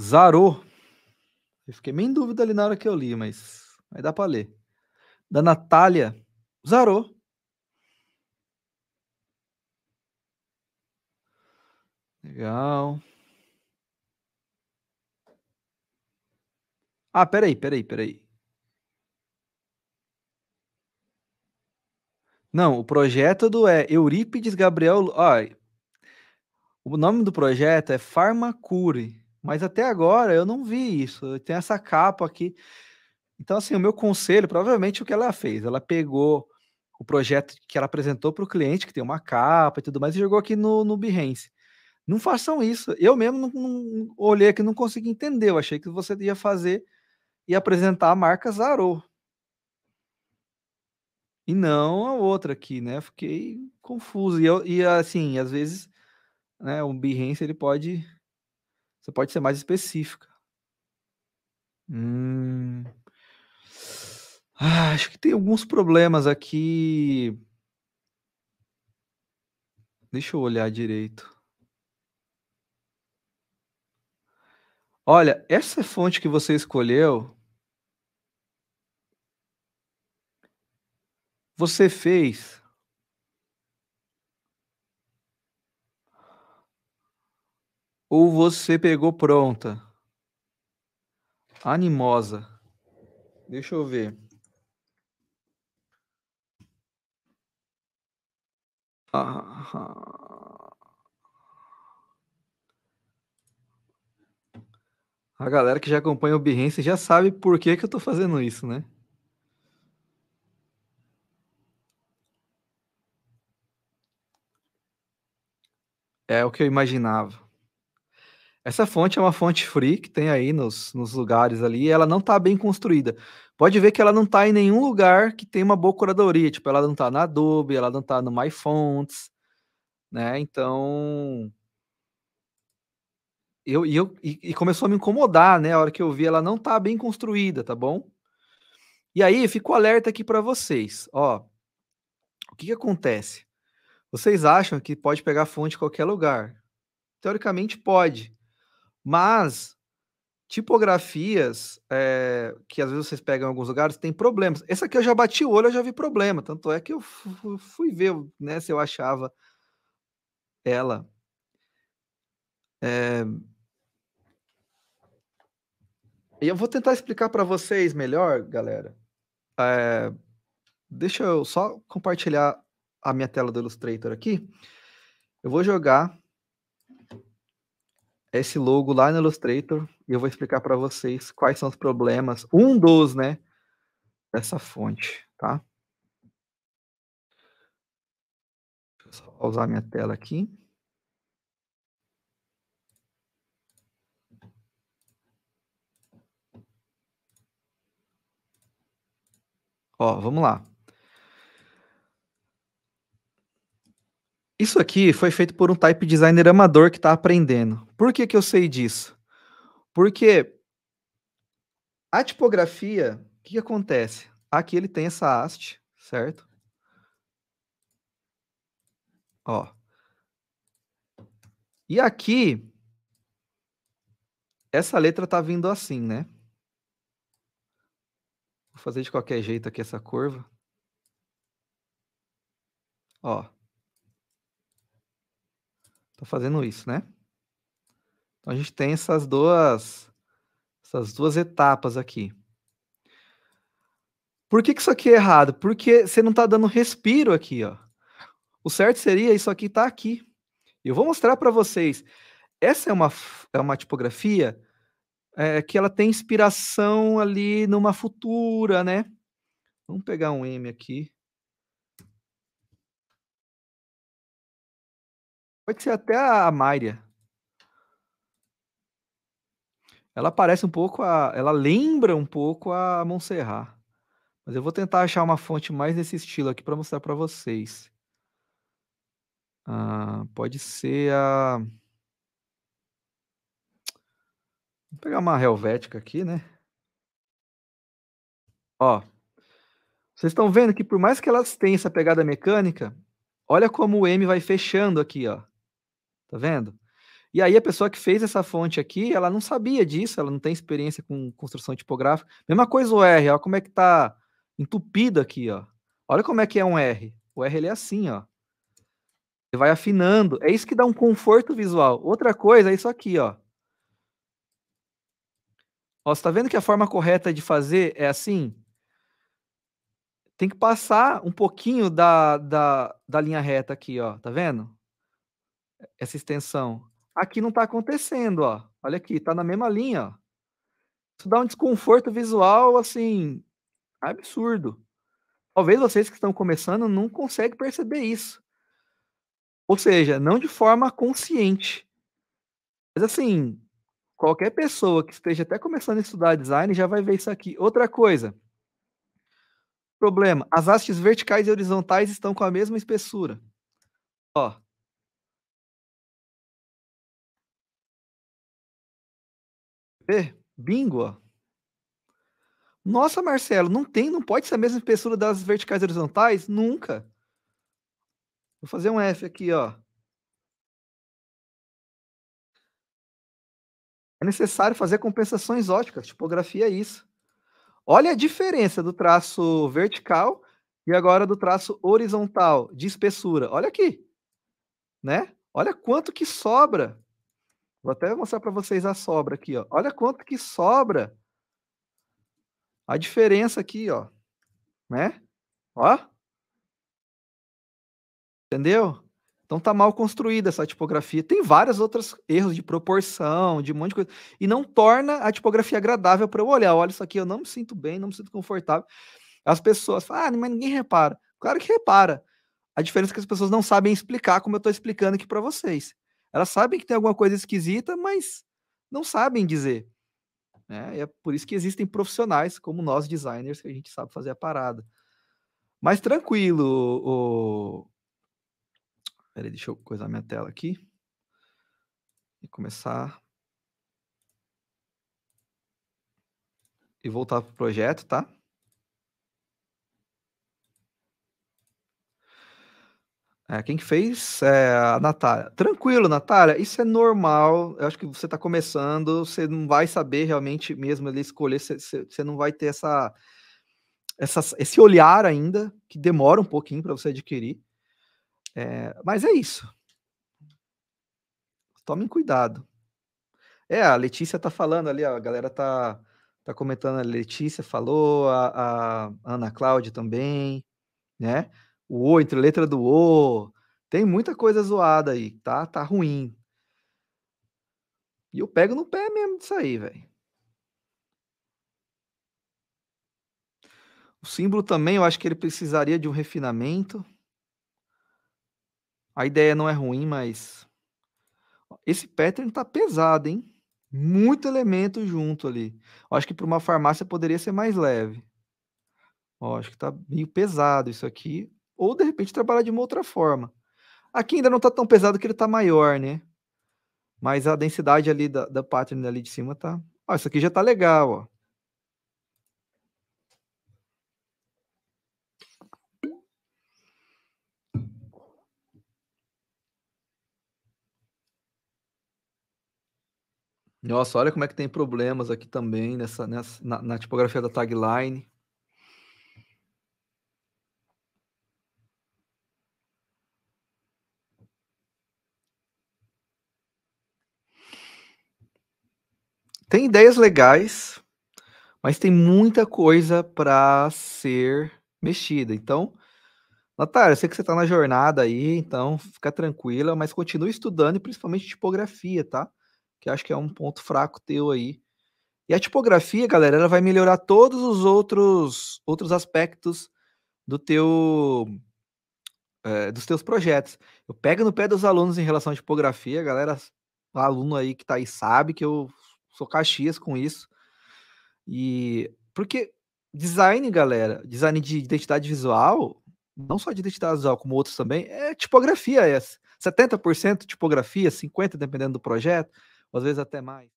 Zarô. Eu fiquei meio em dúvida ali na hora que eu li, mas aí dá para ler. Da Natália. Zarô. Legal. Ah, peraí, peraí, peraí. Não, o projeto do é Eurípides Gabriel. Ah, o nome do projeto é Farmacure. Mas até agora eu não vi isso. Tem essa capa aqui. Então, assim, o meu conselho, provavelmente o que ela fez, ela pegou o projeto que ela apresentou para o cliente, que tem uma capa e tudo mais, e jogou aqui no, no Behance. Não façam isso. Eu mesmo não, não olhei aqui, não consegui entender. Eu achei que você ia fazer e apresentar a marca zarou E não a outra aqui, né? Fiquei confuso. E, eu, e assim, às vezes, né, o Behance ele pode você pode ser mais específica. Hum. Ah, acho que tem alguns problemas aqui. Deixa eu olhar direito. Olha, essa fonte que você escolheu, você fez Ou você pegou pronta? Animosa. Deixa eu ver. a galera que já acompanha o Behance já sabe por que, que eu tô fazendo isso, né? É o que eu imaginava. Essa fonte é uma fonte free que tem aí nos, nos lugares ali, ela não está bem construída. Pode ver que ela não está em nenhum lugar que tem uma boa curadoria, tipo, ela não está na Adobe, ela não está no MyFonts, né? Então, eu, eu, e, e, começou a me incomodar, né? A hora que eu vi, ela não tá bem construída, tá bom? E aí, fico alerta aqui para vocês, ó. O que, que acontece? Vocês acham que pode pegar fonte em qualquer lugar? Teoricamente pode, mas tipografias é, que às vezes vocês pegam em alguns lugares tem problemas. Essa aqui eu já bati o olho, eu já vi problema. Tanto é que eu fui ver né, se eu achava ela. É... E eu vou tentar explicar para vocês melhor, galera. É... Deixa eu só compartilhar a minha tela do Illustrator aqui. Eu vou jogar esse logo lá no Illustrator e eu vou explicar para vocês quais são os problemas, um dos, né, dessa fonte, tá? Deixa eu só usar minha tela aqui. Ó, vamos lá. Isso aqui foi feito por um type designer amador que está aprendendo. Por que, que eu sei disso? Porque a tipografia, o que, que acontece? Aqui ele tem essa haste, certo? Ó. E aqui, essa letra está vindo assim, né? Vou fazer de qualquer jeito aqui essa curva. Ó está fazendo isso, né? Então a gente tem essas duas essas duas etapas aqui. Por que, que isso aqui é errado? Porque você não está dando respiro aqui, ó. O certo seria isso aqui tá aqui. Eu vou mostrar para vocês. Essa é uma, é uma tipografia é, que ela tem inspiração ali numa futura, né? Vamos pegar um M aqui. Pode ser até a Mayra. Ela parece um pouco a. Ela lembra um pouco a Montserrat. Mas eu vou tentar achar uma fonte mais nesse estilo aqui para mostrar para vocês. Ah, pode ser a. Vou pegar uma helvética aqui, né? Ó. Vocês estão vendo que por mais que elas tenham essa pegada mecânica, olha como o M vai fechando aqui, ó. Tá vendo? E aí a pessoa que fez essa fonte aqui, ela não sabia disso, ela não tem experiência com construção tipográfica. Mesma coisa o R, olha como é que tá entupido aqui, ó. Olha como é que é um R. O R ele é assim, ó. Você vai afinando. É isso que dá um conforto visual. Outra coisa é isso aqui, ó. Ó, você tá vendo que a forma correta de fazer é assim? Tem que passar um pouquinho da, da, da linha reta aqui, ó. Tá vendo? essa extensão. Aqui não está acontecendo, ó. Olha aqui, está na mesma linha. Ó. Isso dá um desconforto visual, assim, absurdo. Talvez vocês que estão começando não conseguem perceber isso. Ou seja, não de forma consciente. Mas assim, qualquer pessoa que esteja até começando a estudar design já vai ver isso aqui. Outra coisa. Problema, as hastes verticais e horizontais estão com a mesma espessura. Ó, Bingo! Nossa, Marcelo, não tem, não pode ser a mesma espessura das verticais horizontais? Nunca. Vou fazer um F aqui, ó. É necessário fazer compensações óticas. Tipografia é isso. Olha a diferença do traço vertical e agora do traço horizontal de espessura. Olha aqui, né? Olha quanto que sobra Vou até mostrar para vocês a sobra aqui, ó. Olha quanto que sobra. A diferença aqui, ó. Né? Ó. Entendeu? Então tá mal construída essa tipografia. Tem várias outras erros de proporção, de um monte de coisa. E não torna a tipografia agradável para eu olhar. Olha isso aqui, eu não me sinto bem, não me sinto confortável. As pessoas falam, ah, mas ninguém repara. Claro que repara. A diferença é que as pessoas não sabem explicar como eu estou explicando aqui para vocês. Elas sabem que tem alguma coisa esquisita, mas não sabem dizer. Né? E é por isso que existem profissionais como nós designers que a gente sabe fazer a parada. Mas tranquilo, o... Peraí, deixa eu coisar minha tela aqui. E começar. E voltar pro projeto, tá? É, quem que fez? É a Natália. Tranquilo, Natália, isso é normal. Eu acho que você está começando, você não vai saber realmente mesmo ele escolher, você, você não vai ter essa, essa, esse olhar ainda, que demora um pouquinho para você adquirir. É, mas é isso. Tomem cuidado. É, a Letícia tá falando ali, ó, a galera tá, tá comentando, a Letícia falou, a, a Ana Cláudia também, né? o O entre letra do O. Tem muita coisa zoada aí, tá? Tá ruim. E eu pego no pé mesmo disso aí, velho. O símbolo também, eu acho que ele precisaria de um refinamento. A ideia não é ruim, mas esse pattern tá pesado, hein? Muito elemento junto ali. Eu acho que para uma farmácia poderia ser mais leve. Ó, acho que tá meio pesado isso aqui. Ou, de repente, trabalhar de uma outra forma. Aqui ainda não está tão pesado que ele está maior, né? Mas a densidade ali da, da pattern ali de cima tá. Ó, isso aqui já tá legal, ó. Nossa, olha como é que tem problemas aqui também nessa, nessa na, na tipografia da tagline. Tem ideias legais, mas tem muita coisa para ser mexida. Então, Natália, eu sei que você está na jornada aí, então fica tranquila, mas continue estudando e principalmente tipografia, tá? Que acho que é um ponto fraco teu aí. E a tipografia, galera, ela vai melhorar todos os outros outros aspectos do teu é, dos teus projetos. Eu pego no pé dos alunos em relação à tipografia, galera, aluno aí que está aí sabe que eu sou caxias com isso. E porque design, galera, design de identidade visual, não só de identidade visual, como outros também, é tipografia essa. 70% tipografia, 50% dependendo do projeto, às vezes até mais.